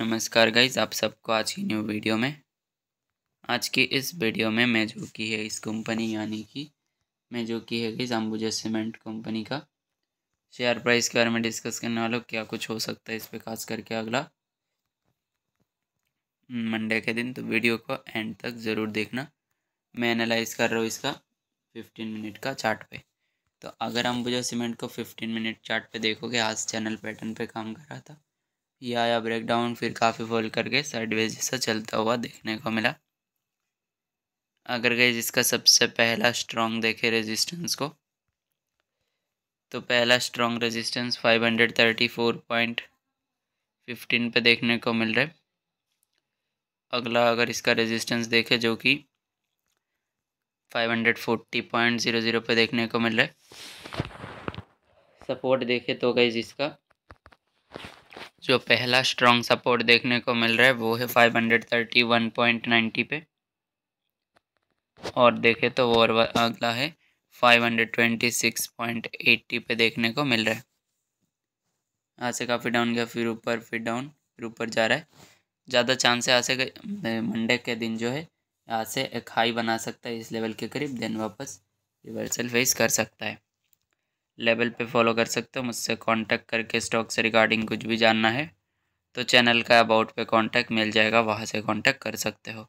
नमस्कार गाइज आप सबको आज की न्यू वीडियो में आज की इस वीडियो में मैं जो की है इस कंपनी यानी कि मैं जो की है गाइज अम्बुजा सीमेंट कंपनी का शेयर प्राइस के बारे में डिस्कस करने वालों क्या कुछ हो सकता है इस पर खास करके अगला मंडे के दिन तो वीडियो को एंड तक ज़रूर देखना मैं एनालाइज कर रहा हूँ इसका फिफ्टीन मिनट का चार्ट पे तो अगर अम्बुजा सीमेंट को फिफ्टीन मिनट चार्ट पे देखोगे आज चैनल पैटर्न पे काम कर रहा था या आया ब्रेकडाउन फिर काफ़ी फॉल करके साइडवेज जैसा चलता हुआ देखने को मिला अगर गए जिसका सबसे पहला स्ट्रॉन्ग देखे रेजिस्टेंस को तो पहला स्ट्रॉन्ग रेजिस्टेंस 534.15 पे देखने को मिल रहा है अगला अगर इसका रेजिस्टेंस देखे जो कि 540.00 पे देखने को मिल रहा है सपोर्ट देखे तो गए जिसका जो पहला स्ट्रॉन्ग सपोर्ट देखने को मिल रहा है वो है five hundred thirty one point ninety पे और देखे तो वो अगला है five hundred twenty six point eighty पे देखने को मिल रहा है यहाँ से काफ़ी डाउन गया फिर ऊपर फिर डाउन फिर ऊपर जा रहा है ज़्यादा चांस है यहाँ से मंडे के दिन जो है यहाँ से एक हाई बना सकता है इस लेवल के करीब देन वापस रिवर्सल फेस कर सकता है लेवल पे फॉलो कर सकते हो मुझसे कांटेक्ट करके स्टॉक से रिगार्डिंग कुछ भी जानना है तो चैनल का अबाउट पे कांटेक्ट मिल जाएगा वहाँ से कांटेक्ट कर सकते हो